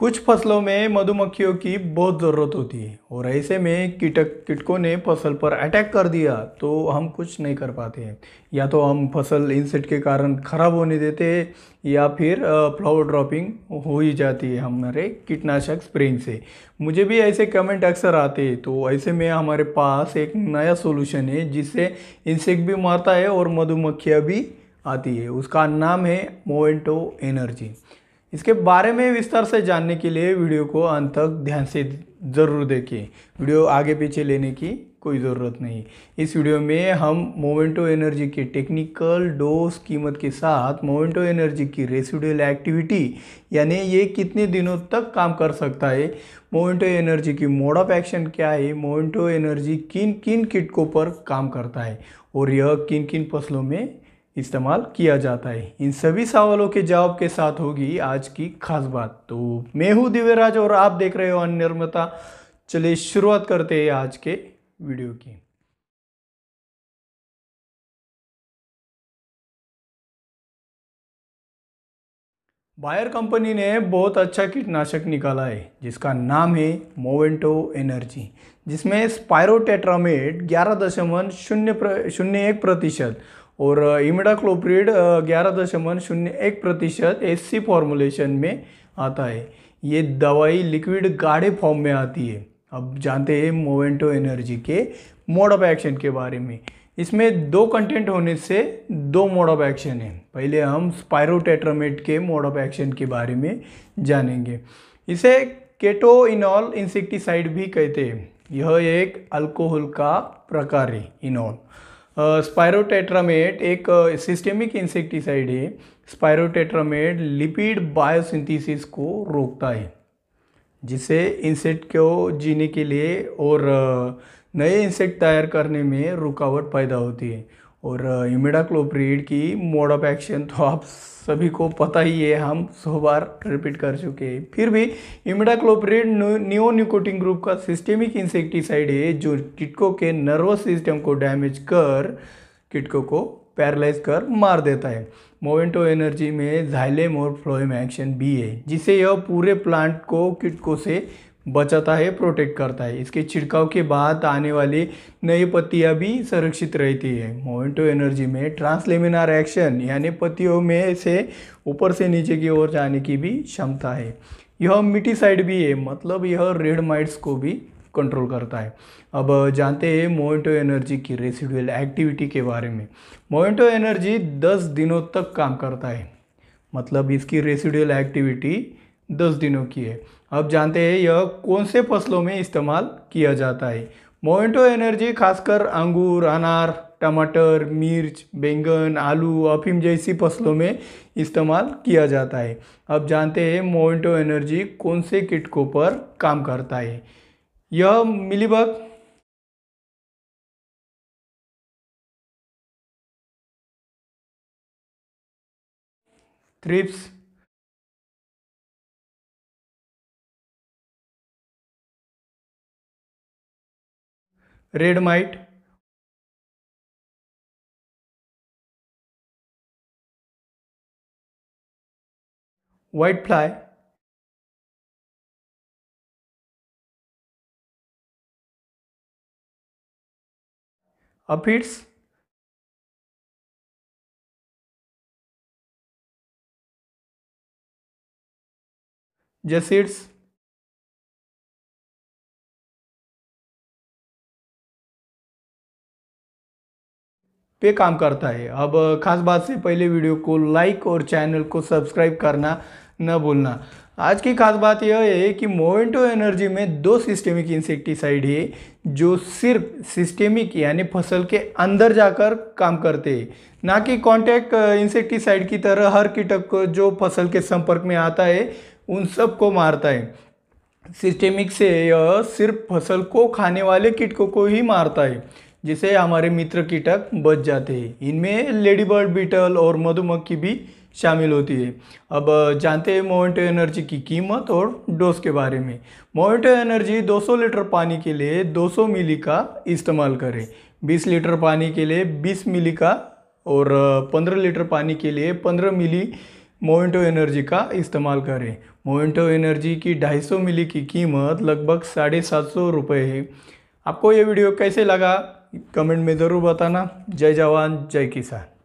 कुछ फसलों में मधुमक्खियों की बहुत ज़रूरत होती है और ऐसे में कीटक कीटकों ने फसल पर अटैक कर दिया तो हम कुछ नहीं कर पाते हैं या तो हम फसल इंसेट के कारण ख़राब होने देते हैं या फिर फ्लावर ड्रॉपिंग हो ही जाती है हमारे कीटनाशक स्प्रेइंग से मुझे भी ऐसे कमेंट अक्सर आते हैं तो ऐसे में हमारे पास एक नया सोल्यूशन है जिससे इंसेक्ट भी मारता है और मधुमक्खियाँ भी आती है उसका नाम है मोवेंटो एनर्जी इसके बारे में विस्तार से जानने के लिए वीडियो को अंत तक ध्यान से ज़रूर देखें वीडियो आगे पीछे लेने की कोई ज़रूरत नहीं इस वीडियो में हम मोमेंटो एनर्जी के टेक्निकल डोज कीमत के साथ मोमेंटो एनर्जी की रेसिडुअल एक्टिविटी यानी ये कितने दिनों तक काम कर सकता है मोमेंटो एनर्जी की मोड ऑफ एक्शन क्या है मोमेंटो एनर्जी किन किन किटकों पर काम करता है और यह किन किन फसलों में इस्तेमाल किया जाता है इन सभी सवालों के जवाब के साथ होगी आज की खास बात तो मैं हूँ दिव्यराज और आप देख रहे हो अनिर्मता चलिए शुरुआत करते हैं आज के वीडियो की बायर कंपनी ने बहुत अच्छा कीटनाशक निकाला है जिसका नाम है मोवेंटो एनर्जी जिसमें स्पायरोटेट्रामेट ग्यारह दशमलव शून्य शून्य एक प्रतिशत और इमिडाक्लोप्रिड ग्यारह दशमलव शून्य एक प्रतिशत एस सी फॉर्मुलेशन में आता है ये दवाई लिक्विड गाढ़े फॉर्म में आती है अब जानते हैं मोवेंटो एनर्जी के मोड ऑफ एक्शन के बारे में इसमें दो कंटेंट होने से दो मोड ऑफ एक्शन है पहले हम स्पायरोटेट्रामेट के मोड ऑफ एक्शन के बारे में जानेंगे इसे केटो इनॉल इंसेक्टिसाइड भी कहते हैं यह एक अल्कोहल का प्रकार है इनॉल स्पायरोटेट्रामेट एक सिस्टेमिक इंसेक्टिसाइड है स्पायरोटेट्रामेट लिपिड बायोसिंथेसिस को रोकता है जिससे इंसेक्ट को जीने के लिए और नए इंसेक्ट तैयार करने में रुकावट पैदा होती है और इमिडाक्लोप्रीड की मोड ऑफ एक्शन तो आप सभी को पता ही है हम सौ बार रिपीट कर चुके हैं फिर भी इमिडाक्लोप्रीड नियोनिकोटिन ग्रुप का सिस्टेमिक इंसेक्टिसाइड है जो किटकों के नर्वस सिस्टम को डैमेज कर किटकों को पैरालाइज कर मार देता है मोवेंटो एनर्जी में झाइलेम और फ्लोएम एक्शन भी है जिसे यह पूरे प्लांट को किटकों से बचाता है प्रोटेक्ट करता है इसके छिड़काव के बाद आने वाली नई पत्तियाँ भी संरक्षित रहती है मोमेंटो एनर्जी में ट्रांसलेमिनार एक्शन यानी पत्तियों में से ऊपर से नीचे की ओर जाने की भी क्षमता है यह मिट्टी साइड भी है मतलब यह रेड माइट्स को भी कंट्रोल करता है अब जानते हैं मोमेंटो एनर्जी की रेसिडुअल एक्टिविटी के बारे में मोमेंटो एनर्जी 10 दिनों तक काम करता है मतलब इसकी रेसिडुअल एक्टिविटी दस दिनों की है अब जानते हैं यह कौन से फसलों में इस्तेमाल किया जाता है मोमेंटो एनर्जी खासकर अंगूर अनार टमाटर मिर्च बैंगन आलू अफीम जैसी फसलों में इस्तेमाल किया जाता है अब जानते हैं मोमेंटो एनर्जी कौन से किटकों पर काम करता है यह mealybug thrips red mite white fly aphids jassids पे काम करता है अब खास बात से पहले वीडियो को लाइक और चैनल को सब्सक्राइब करना न भूलना आज की खास बात यह है कि मोवेंटो एनर्जी में दो सिस्टेमिक इंसेक्टिसाइड है जो सिर्फ सिस्टेमिक यानी फसल के अंदर जाकर काम करते हैं ना कि कॉन्टैक्ट इंसेक्टिसाइड की तरह हर कीटक को जो फसल के संपर्क में आता है उन सब को मारता है सिस्टेमिक से यह सिर्फ फसल को खाने वाले कीटकों को ही मारता है जिसे हमारे मित्र कीटक बच जाते हैं इनमें लेडी बर्ड बीटल और मधुमक्खी भी शामिल होती है अब जानते हैं मोमेंटो एनर्जी की कीमत और डोज के बारे में मोमेंटो एनर्जी 200 लीटर पानी के लिए 200 मिली का इस्तेमाल करें 20 लीटर पानी के लिए 20 मिली का और 15 लीटर पानी के लिए 15 मिली मोमेंटो एनर्जी का इस्तेमाल करें मोमेंटो एनर्जी की 250 मिली की कीमत लगभग साढ़े सात सौ रुपये है आपको ये वीडियो कैसे लगा कमेंट में ज़रूर बताना जय जवान जय किसान